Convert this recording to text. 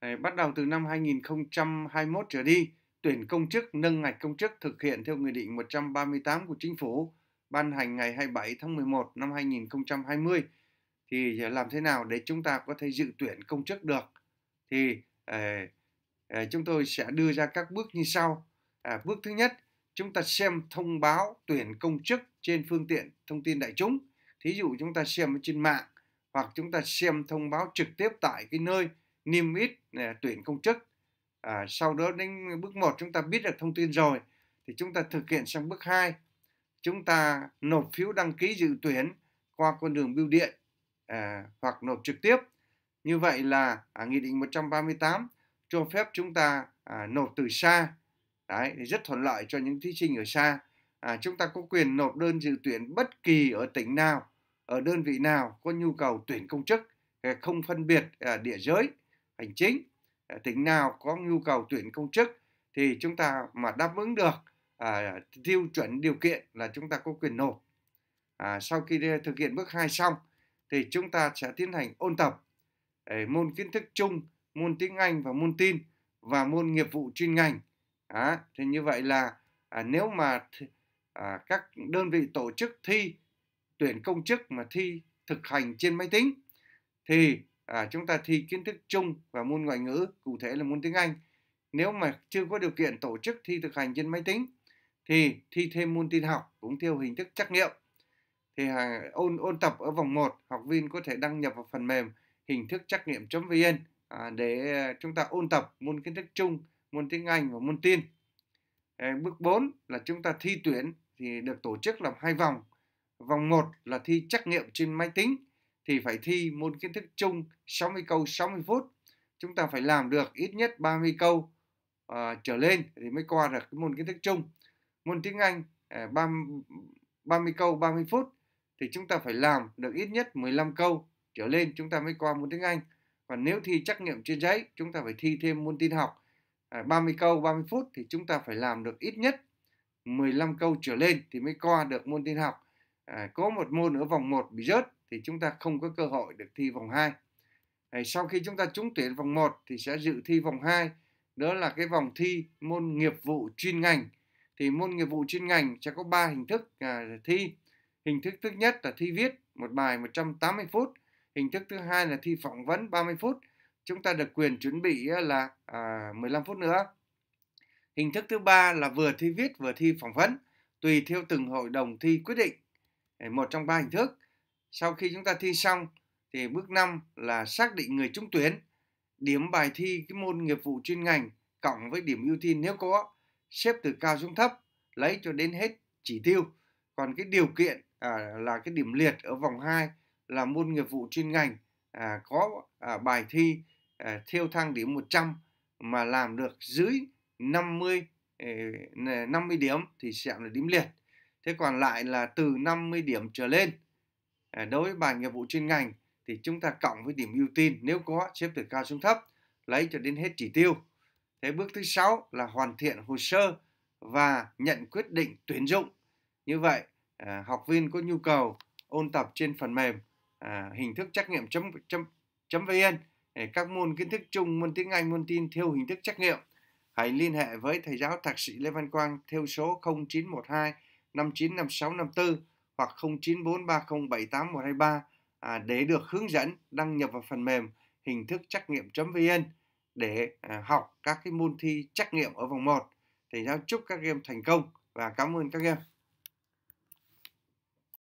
Đấy, bắt đầu từ năm 2021 trở đi, tuyển công chức nâng ngạch công chức thực hiện theo Nghị định 138 của Chính phủ ban hành ngày 27 tháng 11 năm 2020 thì à, làm thế nào để chúng ta có thể dự tuyển công chức được thì eh, eh, chúng tôi sẽ đưa ra các bước như sau à, bước thứ nhất chúng ta xem thông báo tuyển công chức trên phương tiện thông tin đại chúng thí dụ chúng ta xem trên mạng hoặc chúng ta xem thông báo trực tiếp tại cái nơi niêm yết à, tuyển công chức à, sau đó đến bước 1 chúng ta biết được thông tin rồi thì chúng ta thực hiện sang bước 2 chúng ta nộp phiếu đăng ký dự tuyển qua con đường bưu điện à, hoặc nộp trực tiếp như vậy là à, nghị định 138 cho phép chúng ta à, nộp từ xa đấy thì rất thuận lợi cho những thí sinh ở xa à, chúng ta có quyền nộp đơn dự tuyển bất kỳ ở tỉnh nào ở đơn vị nào có nhu cầu tuyển công chức à, không phân biệt à, địa giới hành chính à, tỉnh nào có nhu cầu tuyển công chức thì chúng ta mà đáp ứng được à, tiêu chuẩn điều kiện là chúng ta có quyền nộp à, sau khi thực hiện bước 2 xong thì chúng ta sẽ tiến hành ôn tập à, môn kiến thức chung môn tiếng Anh và môn tin và môn nghiệp vụ chuyên ngành à, thì như vậy là à, nếu mà à, các đơn vị tổ chức thi tuyển công chức mà thi thực hành trên máy tính thì à, chúng ta thi kiến thức chung và môn ngoại ngữ cụ thể là môn tiếng Anh nếu mà chưa có điều kiện tổ chức thi thực hành trên máy tính thì thi thêm môn tin học cũng theo hình thức trắc nghiệm thì à, ôn ôn tập ở vòng 1 học viên có thể đăng nhập vào phần mềm hình thức trắc nghiệm.vn à, để chúng ta ôn tập môn kiến thức chung môn tiếng Anh và môn tin à, bước 4 là chúng ta thi tuyển thì được tổ chức làm hai vòng vòng 1 là thi trắc nghiệm trên máy tính thì phải thi môn kiến thức chung 60 câu 60 phút. Chúng ta phải làm được ít nhất 30 câu uh, trở lên thì mới qua được cái môn kiến thức chung. Môn tiếng Anh uh, 30, 30 câu 30 phút thì chúng ta phải làm được ít nhất 15 câu trở lên chúng ta mới qua môn tiếng Anh. Và nếu thi trắc nghiệm trên giấy, chúng ta phải thi thêm môn tin học uh, à, 30 câu 30 phút thì chúng ta phải làm được ít nhất 15 câu trở lên thì mới qua được môn tin học. À, có một môn ở vòng 1 bị rớt thì chúng ta không có cơ hội được thi vòng 2. Sau khi chúng ta trúng tuyển vòng 1 thì sẽ dự thi vòng 2, đó là cái vòng thi môn nghiệp vụ chuyên ngành. Thì môn nghiệp vụ chuyên ngành sẽ có 3 hình thức à, thi. Hình thức thứ nhất là thi viết một bài 180 phút. Hình thức thứ hai là thi phỏng vấn 30 phút. Chúng ta được quyền chuẩn bị là 15 à, phút nữa. Hình thức thứ ba là vừa thi viết vừa thi phỏng vấn, tùy theo từng hội đồng thi quyết định. Một trong ba hình thức sau khi chúng ta thi xong thì bước 5 là xác định người trúng tuyển điểm bài thi cái môn nghiệp vụ chuyên ngành cộng với điểm ưu tiên nếu có, xếp từ cao xuống thấp, lấy cho đến hết chỉ tiêu. Còn cái điều kiện à, là cái điểm liệt ở vòng 2 là môn nghiệp vụ chuyên ngành à, có à, bài thi à, theo thang điểm 100 mà làm được dưới 50 eh, 50 điểm thì sẽ là điểm liệt. Thế còn lại là từ 50 điểm trở lên À, đối với bài nghiệp vụ chuyên ngành thì chúng ta cộng với điểm ưu tiên nếu có xếp từ cao xuống thấp lấy cho đến hết chỉ tiêu thế bước thứ sáu là hoàn thiện hồ sơ và nhận quyết định tuyển dụng như vậy à, học viên có nhu cầu ôn tập trên phần mềm à, hình thức trắc nghiệm chấm chấm chấm vn để các môn kiến thức chung môn tiếng anh môn tin theo hình thức trắc nghiệm hãy liên hệ với thầy giáo thạc sĩ lê văn quang theo số 0912 595654 hoặc 0943078123 à, để được hướng dẫn đăng nhập vào phần mềm hình thức trắc nghiệm.vn để à, học các cái môn thi trắc nghiệm ở vòng 1. Thầy giáo chúc các em thành công và cảm ơn các em.